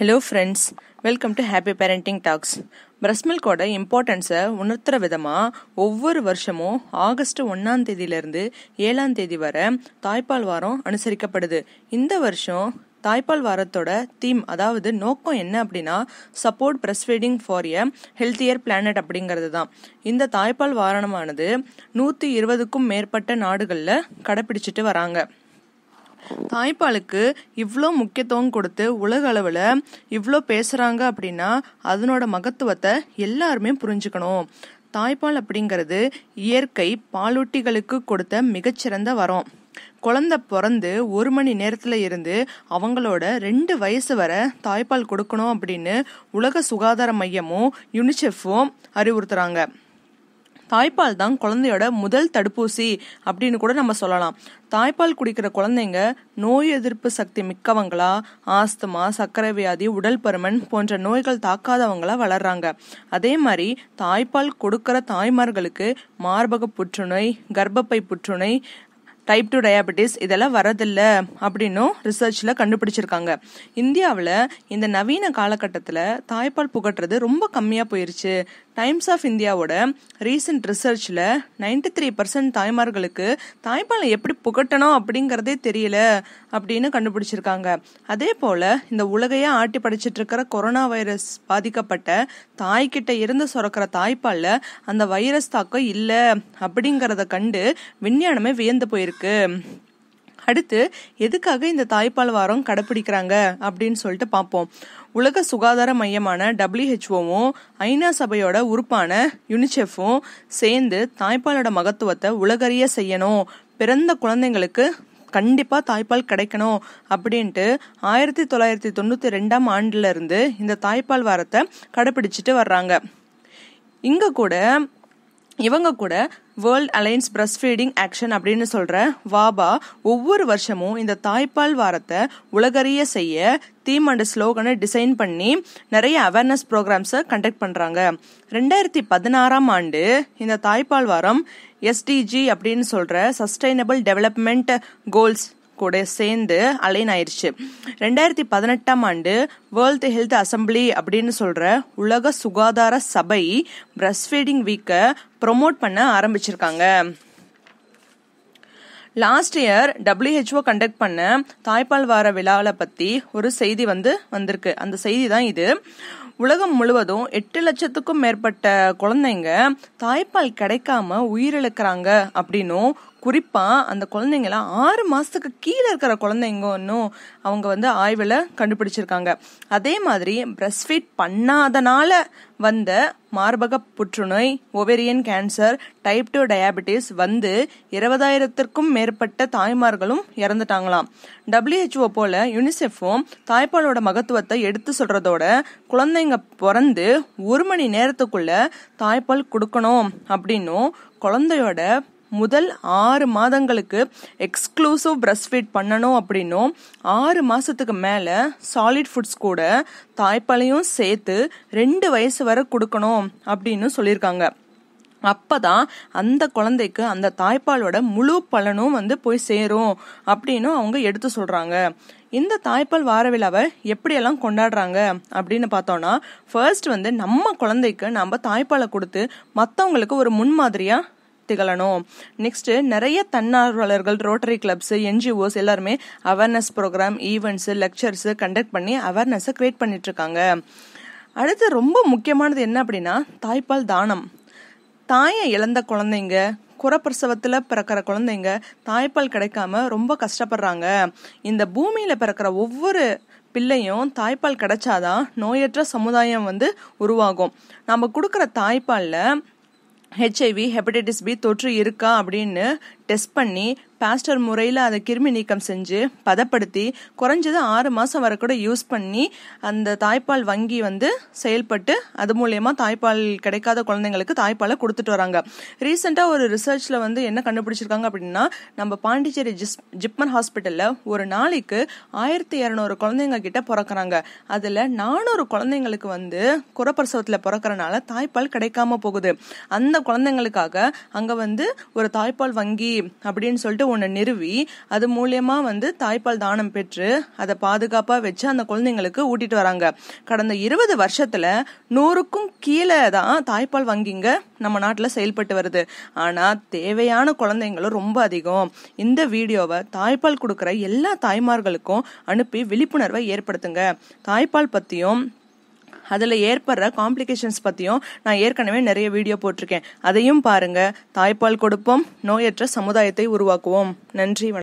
hello friends welcome to happy parenting talks breast மில்கோட இம்பார்ட்டன்ஸை உணர்த்துற விதமாக ஒவ்வொரு வருஷமும் ஆகஸ்ட் ஒன்றாம் தேதியிலேருந்து ஏழாம் தேதி வரை தாய்ப்பால் வாரம் அனுசரிக்கப்படுது இந்த வருஷம் தாய்ப்பால் வாரத்தோட தீம் அதாவது நோக்கம் என்ன அப்படின்னா support breastfeeding for a healthier planet அப்படிங்கிறது தான் இந்த தாய்ப்பால் வாரணமானது நூற்றி இருபதுக்கும் மேற்பட்ட நாடுகளில் கடைப்பிடிச்சிட்டு வராங்க தாய்ப்பாலுக்கு இவ்வளோ முக்கியத்துவம் கொடுத்து உலக அளவில் இவ்வளோ பேசுகிறாங்க அப்படின்னா அதனோட மகத்துவத்தை எல்லாருமே புரிஞ்சுக்கணும் தாய்ப்பால் அப்படிங்கிறது இயற்கை பாலூட்டிகளுக்கு கொடுத்த மிகச்சிறந்த வரம் குழந்தை பிறந்து ஒரு மணி நேரத்தில் இருந்து அவங்களோட ரெண்டு வயசு வர தாய்ப்பால் கொடுக்கணும் அப்படின்னு உலக சுகாதார மையமும் யுனிசெஃப்பும் அறிவுறுத்துறாங்க தாய்ப்பால் தான் குழந்தையோட முதல் தடுப்பூசி அப்படின்னு கூட நம்ம சொல்லலாம் தாய்ப்பால் குடிக்கிற குழந்தைங்க நோய் எதிர்ப்பு சக்தி மிக்கவங்களா ஆஸ்துமா சர்க்கரை வியாதி உடல் பருமன் போன்ற நோய்கள் தாக்காதவங்களா வளர்றாங்க அதே மாதிரி தாய்ப்பால் கொடுக்கிற தாய்மார்களுக்கு மார்பக புற்றுநோய் கர்ப்பப்பை புற்றுநோய் டைப் டூ டயாபெட்டிஸ் இதெல்லாம் வரதில்ல அப்படின்னும் ரிசர்ச்சில் கண்டுபிடிச்சிருக்காங்க இந்தியாவில் இந்த நவீன காலகட்டத்தில் தாய்ப்பால் புகட்டுறது ரொம்ப கம்மியாக போயிருச்சு டைம்ஸ் ஆஃப் இந்தியாவோட ரீசெண்ட் ரிசர்ச்சில் நைன்டி த்ரீ பர்சன்ட் தாய்மார்களுக்கு தாய்ப்பாலை எப்படி புகட்டணும் அப்படிங்கிறதே தெரியல அப்படின்னு கண்டுபிடிச்சிருக்காங்க அதே போல் இந்த உலகையே ஆட்டி படிச்சிட்டு இருக்கிற கொரோனா வைரஸ் பாதிக்கப்பட்ட தாய்கிட்ட இருந்து சுரக்கிற தாய்ப்பாலில் அந்த வைரஸ் தாக்கம் இல்லை அப்படிங்கிறத கண்டு விஞ்ஞானமே வியந்து போயிருக்கு அடுத்து எதுக்காக இந்த தாய்ப்பால் வாரம் கடைப்பிடிக்கிறாங்க அப்படின்னு சொல்லிட்டு பார்ப்போம் உலக சுகாதார மையமான டபிள்யூஹெச்ஓவும் ஐநா சபையோட உறுப்பான யுனிசெஃபும் சேர்ந்து தாய்ப்பாலோட மகத்துவத்தை உலகறிய செய்யணும் பிறந்த குழந்தைங்களுக்கு கண்டிப்பாக தாய்ப்பால் கிடைக்கணும் அப்படின்ட்டு ஆயிரத்தி தொள்ளாயிரத்தி தொண்ணூற்றி ரெண்டாம் இருந்து இந்த தாய்ப்பால் வாரத்தை கடைப்பிடிச்சிட்டு வர்றாங்க இங்கே கூட இவங்க கூட world alliance breastfeeding action அப்படின்னு சொல்ற வாபா ஒவ்வொரு வருஷமும் இந்த தாய்ப்பால் வாரத்தை உலகறிய செய்ய தீம் அண்ட் ஸ்லோகனை டிசைன் பண்ணி நிறைய அவேர்னஸ் ப்ரோக்ராம்ஸை கண்டக்ட் பண்ணுறாங்க ரெண்டாயிரத்தி பதினாறாம் ஆண்டு இந்த தாய்ப்பால் வாரம் எஸ்டிஜி அப்படின்னு சொல்கிற சஸ்டைனபிள் டெவலப்மெண்ட் கோல்ஸ் கூட சேர்ந்து அலைன் ஆயிடுச்சு ரெண்டாயிரத்தி பதினெட்டாம் ஆண்டு வேர்ல்டு ஹெல்த் அசம்பிளி அப்படின்னு சொல்ற உலக சுகாதார சபை பிரஸ்ட் ஃபீடிங் வீக்கை ப்ரொமோட் பண்ண ஆரம்பிச்சிருக்காங்க லாஸ்ட் இயர் டபிள்யூஹெச்ஓ கண்டக்ட் பண்ண தாய்ப்பால் வார விழாவில் பத்தி ஒரு செய்தி வந்து வந்திருக்கு அந்த செய்தி தான் இது உலகம் முழுவதும் எட்டு லட்சத்துக்கும் மேற்பட்ட குழந்தைங்க தாய்ப்பால் கிடைக்காம உயிரிழக்கிறாங்க அப்படின்னும் குறிப்பாக அந்த குழந்தைங்களாம் ஆறு மாதத்துக்கு கீழே இருக்கிற குழந்தைங்க ஒன்றும் அவங்க வந்து ஆய்வில் கண்டுபிடிச்சிருக்காங்க அதே மாதிரி பிரஸ்ட் ஃபீட் பண்ணாதனால வந்த மார்பக புற்றுநோய் ovarian cancer type two diabetes வந்து இருபதாயிரத்திற்கும் மேற்பட்ட தாய்மார்களும் இறந்துட்டாங்களாம் டபிள்யூஹெச்ஓ போல யூனிசெஃபும் தாய்ப்பாலோட மகத்துவத்தை எடுத்து சொல்றதோட குழந்தைங்க குழந்தைங்க பிறந்து ஒரு மணி நேரத்துக்குள்ள தாய்ப்பால் கொடுக்கணும் அப்படின்னும் குழந்தையோட முதல் ஆறு மாதங்களுக்கு எக்ஸ்க்ளூசிவ் பிரஸ்ட் ஃபீட் பண்ணணும் அப்படின்னும் ஆறு மாதத்துக்கு மேலே சாலிட் ஃபுட்ஸ் கூட தாய்ப்பாலையும் சேர்த்து ரெண்டு வயசு வரை கொடுக்கணும் அப்படின்னு சொல்லியிருக்காங்க அப்பதான் அந்த குழந்தைக்கு அந்த தாய்ப்பாலோட முழு பலனும் வந்து போய் சேரும் அப்படின்னு அவங்க எடுத்து சொல்றாங்க இந்த தாய்ப்பால் வார விழாவை எப்படியெல்லாம் கொண்டாடுறாங்க அப்படின்னு பார்த்தோன்னா ஃபர்ஸ்ட் வந்து நம்ம குழந்தைக்கு நம்ம தாய்ப்பாலை கொடுத்து மற்றவங்களுக்கு ஒரு முன்மாதிரியாக திகழணும் நெக்ஸ்ட்டு நிறைய தன்னார்வலர்கள் ரோட்டரி கிளப்ஸு என்ஜிஓஸ் எல்லாருமே awareness programme events lectures conduct பண்ணி அவேர்னஸை க்ரியேட் பண்ணிட்டுருக்காங்க அடுத்து ரொம்ப முக்கியமானது என்ன அப்படின்னா தாய்ப்பால் தானம் தாயை இழந்த குழந்தைங்க குறப்பிரசவத்தில் பிறக்கிற குழந்தைங்க தாய்ப்பால் கிடைக்காம ரொம்ப கஷ்டப்படுறாங்க இந்த பூமியில் பிறக்கிற ஒவ்வொரு பிள்ளையும் தாய்ப்பால் கிடைச்சாதான் நோயற்ற சமுதாயம் வந்து உருவாகும் நம்ம கொடுக்குற தாய்ப்பாலில் ஹெச்ஐவி ஹெப்படைட்டிஸ் பி தொற்று இருக்கா அப்படின்னு டெஸ்ட் பண்ணி பாஸ்டர் முறையில் அதை கிருமி நீக்கம் செஞ்சு பதப்படுத்தி குறைஞ்சது ஆறு மாதம் வரை கூட யூஸ் பண்ணி அந்த தாய்ப்பால் வங்கி வந்து செயல்பட்டு அது மூலயமா தாய்ப்பால் கிடைக்காத குழந்தைங்களுக்கு தாய்ப்பாலை கொடுத்துட்டு வராங்க ரீசெண்டாக ஒரு ரிசர்ச்சில் வந்து என்ன கண்டுபிடிச்சிருக்காங்க அப்படின்னா நம்ம பாண்டிச்சேரி ஜிஸ் ஜிப்மன் ஹாஸ்பிட்டலில் ஒரு நாளைக்கு ஆயிரத்தி இரநூறு குழந்தைங்க கிட்ட பிறக்கிறாங்க அதில் நானூறு குழந்தைங்களுக்கு வந்து குறப்பிரசவத்தில் பிறக்கிறனால தாய்ப்பால் கிடைக்காம போகுது அந்த குழந்தைங்களுக்காக அங்கே வந்து ஒரு தாய்ப்பால் வங்கி அப்படின்னு சொல்லிட்டு ஒன்று நிறுவி அது மூலியமா வந்து தாய்ப்பால் தானம் பெற்று அதை பாதுகாப்பாக வச்சு அந்த குழந்தைங்களுக்கு ஊட்டிட்டு வராங்க கடந்த இருபது வருஷத்தில் நூறுக்கும் கீழே தான் தாய்ப்பால் வங்கிங்க நம்ம நாட்டில் செயல்பட்டு வருது ஆனால் தேவையான குழந்தைங்களும் ரொம்ப அதிகம் இந்த வீடியோவை தாய்ப்பால் கொடுக்குற எல்லா தாய்மார்களுக்கும் அனுப்பி விழிப்புணர்வை ஏற்படுத்துங்க தாய்ப்பால் பற்றியும் அதில் ஏற்படுற காம்ப்ளிகேஷன்ஸ் பற்றியும் நான் ஏற்கனவே நிறைய வீடியோ போட்டிருக்கேன் அதையும் பாருங்கள் தாய்ப்பால் கொடுப்போம் நோயற்ற சமுதாயத்தை உருவாக்குவோம் நன்றி